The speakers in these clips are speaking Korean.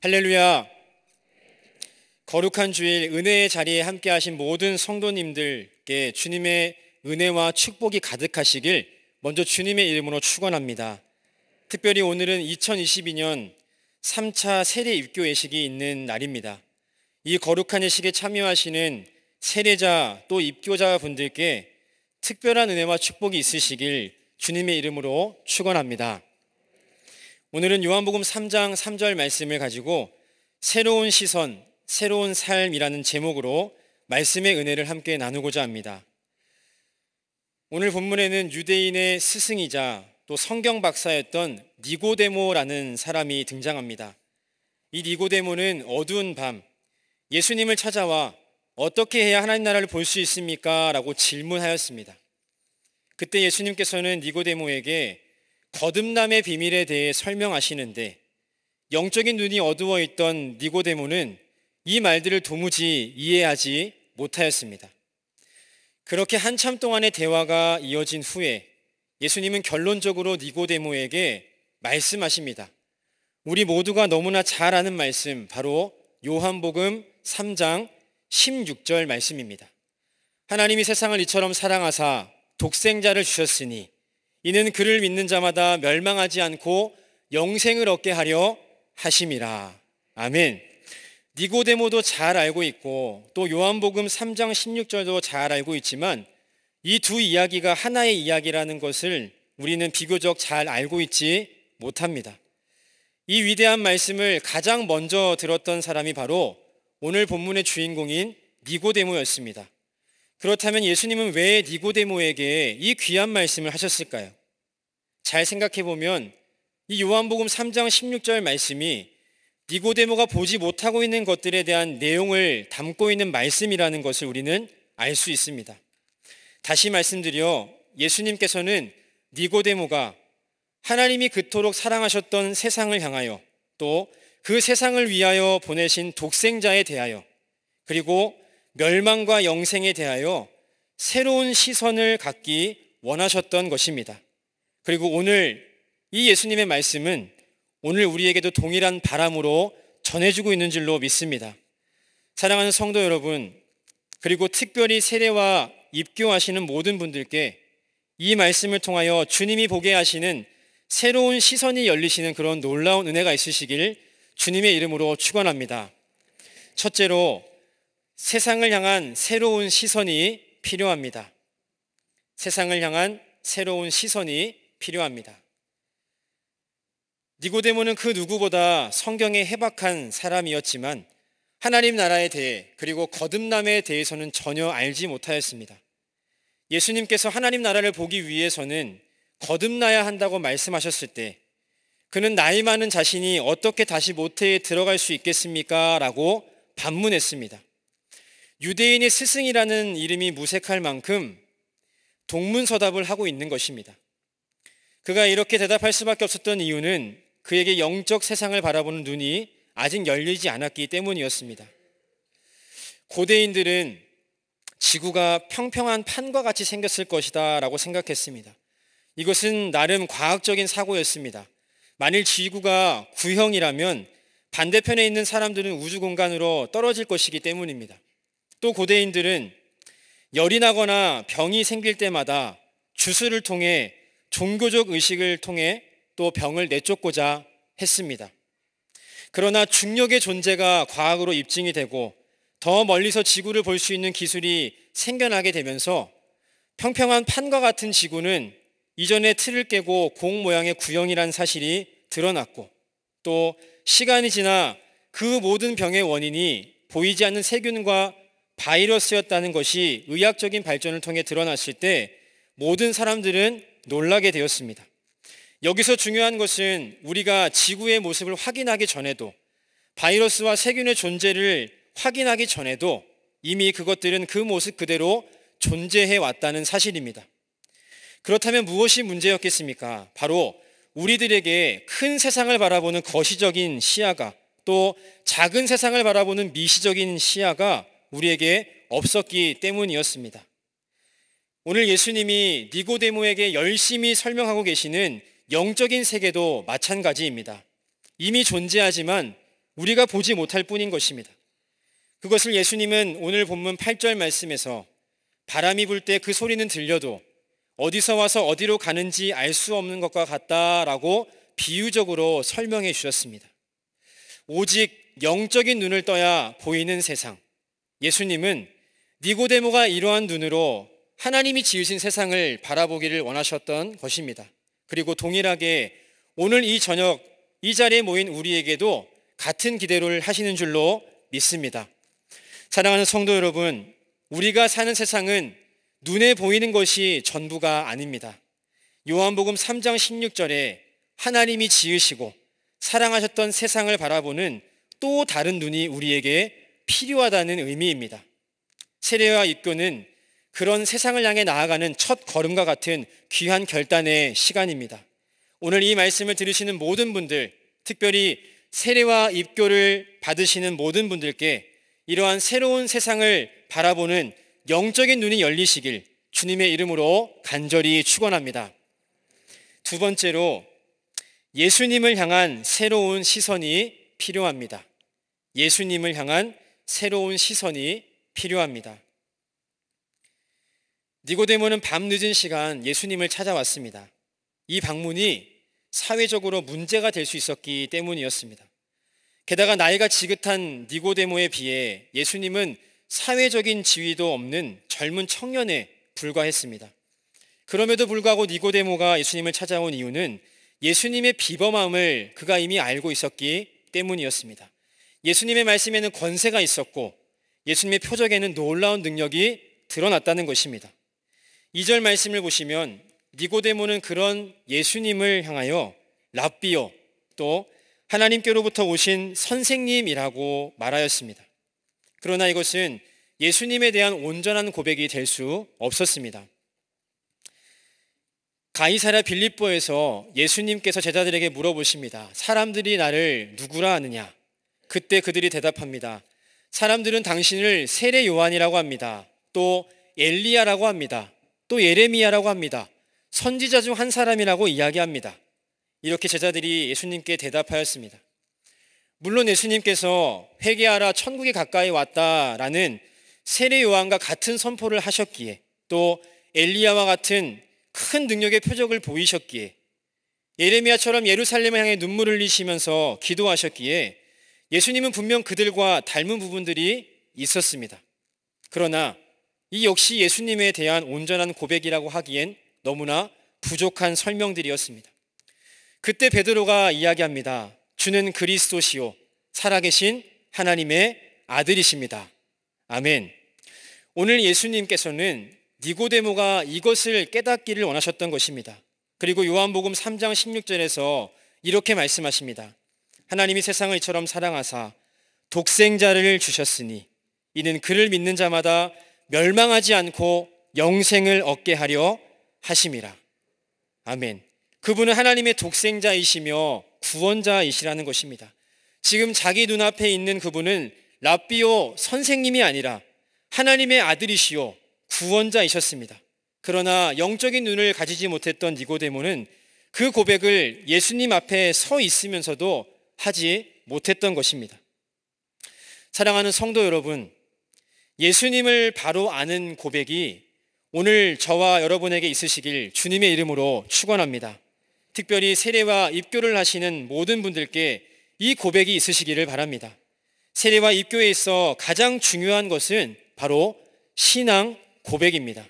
할렐루야. 거룩한 주일 은혜의 자리에 함께 하신 모든 성도님들께 주님의 은혜와 축복이 가득하시길 먼저 주님의 이름으로 축원합니다. 특별히 오늘은 2022년 3차 세례 입교 예식이 있는 날입니다. 이 거룩한 예식에 참여하시는 세례자 또 입교자 분들께 특별한 은혜와 축복이 있으시길 주님의 이름으로 축원합니다. 오늘은 요한복음 3장 3절 말씀을 가지고 새로운 시선, 새로운 삶이라는 제목으로 말씀의 은혜를 함께 나누고자 합니다. 오늘 본문에는 유대인의 스승이자 또 성경 박사였던 니고데모라는 사람이 등장합니다. 이 니고데모는 어두운 밤 예수님을 찾아와 어떻게 해야 하나님 나라를 볼 수 있습니까? 라고 질문하였습니다. 그때 예수님께서는 니고데모에게 거듭남의 비밀에 대해 설명하시는데 영적인 눈이 어두워 있던 니고데모는 이 말들을 도무지 이해하지 못하였습니다. 그렇게 한참 동안의 대화가 이어진 후에 예수님은 결론적으로 니고데모에게 말씀하십니다. 우리 모두가 너무나 잘 아는 말씀, 바로 요한복음 3장 16절 말씀입니다. 하나님이 세상을 이처럼 사랑하사 독생자를 주셨으니 이는 그를 믿는 자마다 멸망하지 않고 영생을 얻게 하려 하심이라. 아멘. 니고데모도 잘 알고 있고 또 요한복음 3장 16절도 잘 알고 있지만 이 두 이야기가 하나의 이야기라는 것을 우리는 비교적 잘 알고 있지 못합니다. 이 위대한 말씀을 가장 먼저 들었던 사람이 바로 오늘 본문의 주인공인 니고데모였습니다. 그렇다면 예수님은 왜 니고데모에게 이 귀한 말씀을 하셨을까요? 잘 생각해 보면 이 요한복음 3장 16절 말씀이 니고데모가 보지 못하고 있는 것들에 대한 내용을 담고 있는 말씀이라는 것을 우리는 알 수 있습니다. 다시 말씀드려 예수님께서는 니고데모가 하나님이 그토록 사랑하셨던 세상을 향하여 또 그 세상을 위하여 보내신 독생자에 대하여 그리고 멸망과 영생에 대하여 새로운 시선을 갖기 원하셨던 것입니다. 그리고 오늘 이 예수님의 말씀은 오늘 우리에게도 동일한 바람으로 전해주고 있는 줄로 믿습니다. 사랑하는 성도 여러분, 그리고 특별히 세례와 입교하시는 모든 분들께 이 말씀을 통하여 주님이 보게 하시는 새로운 시선이 열리시는 그런 놀라운 은혜가 있으시길 주님의 이름으로 축원합니다. 첫째로 세상을 향한 새로운 시선이 필요합니다. 세상을 향한 새로운 시선이 필요합니다. 니고데모는 그 누구보다 성경에 해박한 사람이었지만 하나님 나라에 대해 그리고 거듭남에 대해서는 전혀 알지 못하였습니다. 예수님께서 하나님 나라를 보기 위해서는 거듭나야 한다고 말씀하셨을 때 그는 나이 많은 자신이 어떻게 다시 모태에 들어갈 수 있겠습니까? 라고 반문했습니다. 유대인의 스승이라는 이름이 무색할 만큼 동문서답을 하고 있는 것입니다. 그가 이렇게 대답할 수밖에 없었던 이유는 그에게 영적 세상을 바라보는 눈이 아직 열리지 않았기 때문이었습니다. 고대인들은 지구가 평평한 판과 같이 생겼을 것이다 라고 생각했습니다. 이것은 나름 과학적인 사고였습니다. 만일 지구가 구형이라면 반대편에 있는 사람들은 우주 공간으로 떨어질 것이기 때문입니다. 또 고대인들은 열이 나거나 병이 생길 때마다 주술을 통해 종교적 의식을 통해 또 병을 내쫓고자 했습니다. 그러나 중력의 존재가 과학으로 입증이 되고 더 멀리서 지구를 볼 수 있는 기술이 생겨나게 되면서 평평한 판과 같은 지구는 이전의 틀을 깨고 공 모양의 구형이란 사실이 드러났고 또 시간이 지나 그 모든 병의 원인이 보이지 않는 세균과 바이러스였다는 것이 의학적인 발전을 통해 드러났을 때 모든 사람들은 놀라게 되었습니다. 여기서 중요한 것은 우리가 지구의 모습을 확인하기 전에도 바이러스와 세균의 존재를 확인하기 전에도 이미 그것들은 그 모습 그대로 존재해 왔다는 사실입니다. 그렇다면 무엇이 문제였겠습니까? 바로 우리들에게 큰 세상을 바라보는 거시적인 시야가 또 작은 세상을 바라보는 미시적인 시야가 우리에게 없었기 때문이었습니다. 오늘 예수님이 니고데모에게 열심히 설명하고 계시는 영적인 세계도 마찬가지입니다. 이미 존재하지만 우리가 보지 못할 뿐인 것입니다. 그것을 예수님은 오늘 본문 8절 말씀에서 바람이 불 때 그 소리는 들려도 어디서 와서 어디로 가는지 알 수 없는 것과 같다라고 비유적으로 설명해 주셨습니다. 오직 영적인 눈을 떠야 보이는 세상, 예수님은 니고데모가 이러한 눈으로 하나님이 지으신 세상을 바라보기를 원하셨던 것입니다. 그리고 동일하게 오늘 이 저녁 이 자리에 모인 우리에게도 같은 기대를 하시는 줄로 믿습니다. 사랑하는 성도 여러분, 우리가 사는 세상은 눈에 보이는 것이 전부가 아닙니다. 요한복음 3장 16절에 하나님이 지으시고 사랑하셨던 세상을 바라보는 또 다른 눈이 우리에게 필요하다는 의미입니다. 세례와 입교는 그런 세상을 향해 나아가는 첫 걸음과 같은 귀한 결단의 시간입니다. 오늘 이 말씀을 들으시는 모든 분들, 특별히 세례와 입교를 받으시는 모든 분들께 이러한 새로운 세상을 바라보는 영적인 눈이 열리시길 주님의 이름으로 간절히 축원합니다. 두 번째로 예수님을 향한 새로운 시선이 필요합니다. 예수님을 향한 새로운 시선이 필요합니다. 니고데모는 밤 늦은 시간 예수님을 찾아왔습니다. 이 방문이 사회적으로 문제가 될 수 있었기 때문이었습니다. 게다가 나이가 지긋한 니고데모에 비해 예수님은 사회적인 지위도 없는 젊은 청년에 불과했습니다. 그럼에도 불구하고 니고데모가 예수님을 찾아온 이유는 예수님의 비범함을 그가 이미 알고 있었기 때문이었습니다. 예수님의 말씀에는 권세가 있었고 예수님의 표적에는 놀라운 능력이 드러났다는 것입니다. 2절 말씀을 보시면 니고데모는 그런 예수님을 향하여 랍비요 또 하나님께로부터 오신 선생님이라고 말하였습니다. 그러나 이것은 예수님에 대한 온전한 고백이 될 수 없었습니다. 가이사랴 빌립보에서 예수님께서 제자들에게 물어보십니다. 사람들이 나를 누구라 하느냐? 그때 그들이 대답합니다. 사람들은 당신을 세례 요한이라고 합니다. 또 엘리야라고 합니다. 또 예레미야라고 합니다. 선지자 중 한 사람이라고 이야기합니다. 이렇게 제자들이 예수님께 대답하였습니다. 물론 예수님께서 회개하라 천국에 가까이 왔다라는 세례 요한과 같은 선포를 하셨기에 또 엘리야와 같은 큰 능력의 표적을 보이셨기에 예레미야처럼 예루살렘을 향해 눈물을 흘리시면서 기도하셨기에 예수님은 분명 그들과 닮은 부분들이 있었습니다. 그러나 이 역시 예수님에 대한 온전한 고백이라고 하기엔 너무나 부족한 설명들이었습니다. 그때 베드로가 이야기합니다. 주는 그리스도시요 살아계신 하나님의 아들이십니다. 아멘. 오늘 예수님께서는 니고데모가 이것을 깨닫기를 원하셨던 것입니다. 그리고 요한복음 3장 16절에서 이렇게 말씀하십니다. 하나님이 세상을 이처럼 사랑하사 독생자를 주셨으니 이는 그를 믿는 자마다 멸망하지 않고 영생을 얻게 하려 하심이라. 아멘. 그분은 하나님의 독생자이시며 구원자이시라는 것입니다. 지금 자기 눈앞에 있는 그분은 라비오 선생님이 아니라 하나님의 아들이시요 구원자이셨습니다. 그러나 영적인 눈을 가지지 못했던 니고데모는 그 고백을 예수님 앞에 서 있으면서도 하지 못했던 것입니다. 사랑하는 성도 여러분, 예수님을 바로 아는 고백이 오늘 저와 여러분에게 있으시길 주님의 이름으로 축원합니다. 특별히 세례와 입교를 하시는 모든 분들께 이 고백이 있으시기를 바랍니다. 세례와 입교에 있어 가장 중요한 것은 바로 신앙 고백입니다.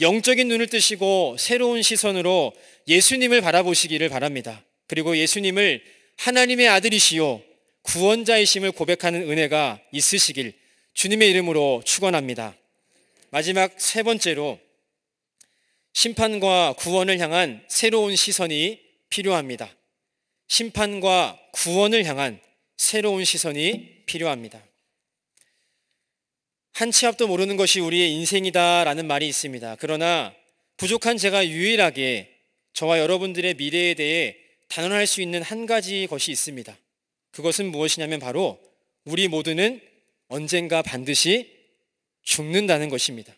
영적인 눈을 뜨시고 새로운 시선으로 예수님을 바라보시기를 바랍니다. 그리고 예수님을 하나님의 아들이시요 구원자이심을 고백하는 은혜가 있으시길 주님의 이름으로 축원합니다. 마지막 세 번째로 심판과 구원을 향한 새로운 시선이 필요합니다. 심판과 구원을 향한 새로운 시선이 필요합니다. 한 치 앞도 모르는 것이 우리의 인생이다라는 말이 있습니다. 그러나 부족한 제가 유일하게 저와 여러분들의 미래에 대해 단언할 수 있는 한 가지 것이 있습니다. 그것은 무엇이냐면 바로 우리 모두는 언젠가 반드시 죽는다는 것입니다.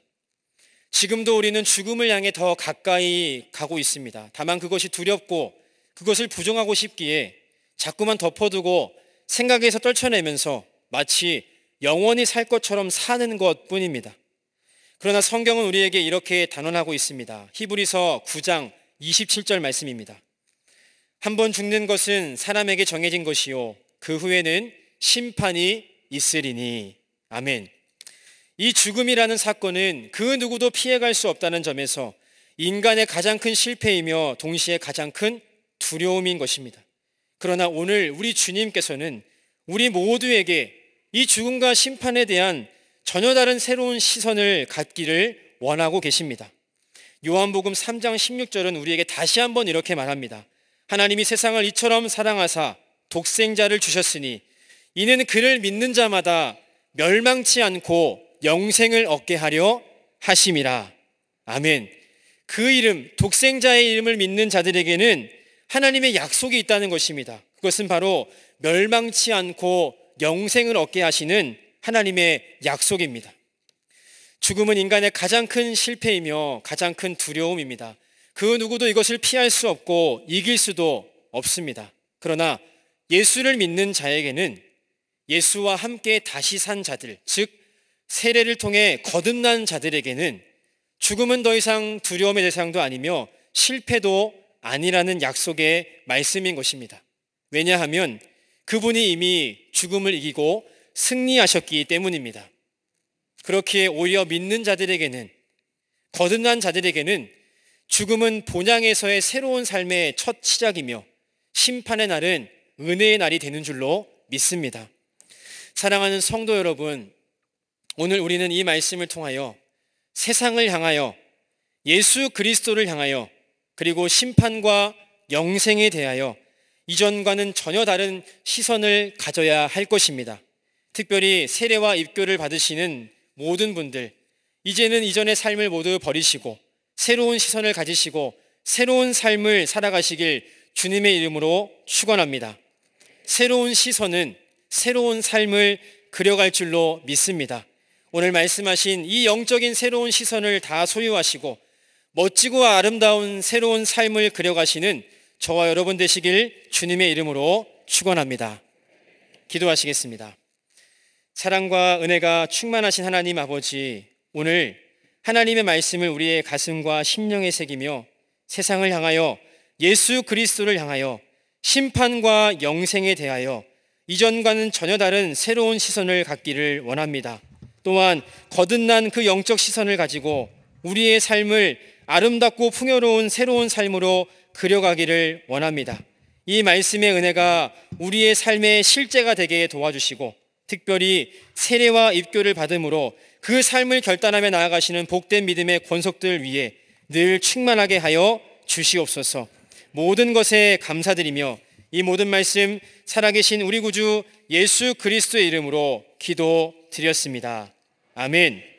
지금도 우리는 죽음을 향해 더 가까이 가고 있습니다. 다만 그것이 두렵고 그것을 부정하고 싶기에 자꾸만 덮어두고 생각에서 떨쳐내면서 마치 영원히 살 것처럼 사는 것 뿐입니다. 그러나 성경은 우리에게 이렇게 단언하고 있습니다. 히브리서 9장 27절 말씀입니다. 한번 죽는 것은 사람에게 정해진 것이요. 그 후에는 심판이 있으리니. 아멘. 이 죽음이라는 사건은 그 누구도 피해갈 수 없다는 점에서 인간의 가장 큰 실패이며 동시에 가장 큰 두려움인 것입니다. 그러나 오늘 우리 주님께서는 우리 모두에게 이 죽음과 심판에 대한 전혀 다른 새로운 시선을 갖기를 원하고 계십니다. 요한복음 3장 16절은 우리에게 다시 한번 이렇게 말합니다. 하나님이 세상을 이처럼 사랑하사 독생자를 주셨으니 이는 그를 믿는 자마다 멸망치 않고 영생을 얻게 하려 하심이라. 아멘. 그 이름, 독생자의 이름을 믿는 자들에게는 하나님의 약속이 있다는 것입니다. 그것은 바로 멸망치 않고 영생을 얻게 하시는 하나님의 약속입니다. 죽음은 인간의 가장 큰 실패이며 가장 큰 두려움입니다. 그 누구도 이것을 피할 수 없고 이길 수도 없습니다. 그러나 예수를 믿는 자에게는 예수와 함께 다시 산 자들, 즉 세례를 통해 거듭난 자들에게는 죽음은 더 이상 두려움의 대상도 아니며 실패도 아니라는 약속의 말씀인 것입니다. 왜냐하면 그분이 이미 죽음을 이기고 승리하셨기 때문입니다. 그렇기에 오히려 믿는 자들에게는 거듭난 자들에게는 죽음은 본향에서의 새로운 삶의 첫 시작이며 심판의 날은 은혜의 날이 되는 줄로 믿습니다. 사랑하는 성도 여러분, 오늘 우리는 이 말씀을 통하여 세상을 향하여 예수 그리스도를 향하여 그리고 심판과 영생에 대하여 이전과는 전혀 다른 시선을 가져야 할 것입니다. 특별히 세례와 입교를 받으시는 모든 분들, 이제는 이전의 삶을 모두 버리시고 새로운 시선을 가지시고 새로운 삶을 살아가시길 주님의 이름으로 축원합니다. 새로운 시선은 새로운 삶을 그려갈 줄로 믿습니다. 오늘 말씀하신 이 영적인 새로운 시선을 다 소유하시고 멋지고 아름다운 새로운 삶을 그려가시는 저와 여러분 되시길 주님의 이름으로 축원합니다. 기도하시겠습니다. 사랑과 은혜가 충만하신 하나님 아버지, 오늘 하나님의 말씀을 우리의 가슴과 심령에 새기며 세상을 향하여 예수 그리스도를 향하여 심판과 영생에 대하여 이전과는 전혀 다른 새로운 시선을 갖기를 원합니다. 또한 거듭난 그 영적 시선을 가지고 우리의 삶을 아름답고 풍요로운 새로운 삶으로 그려가기를 원합니다. 이 말씀의 은혜가 우리의 삶의 실제가 되게 도와주시고 특별히 세례와 입교를 받음으로 그 삶을 결단하며 나아가시는 복된 믿음의 권속들 위해 늘 충만하게 하여 주시옵소서. 모든 것에 감사드리며 이 모든 말씀 살아계신 우리 구주 예수 그리스도의 이름으로 기도드렸습니다. 아멘.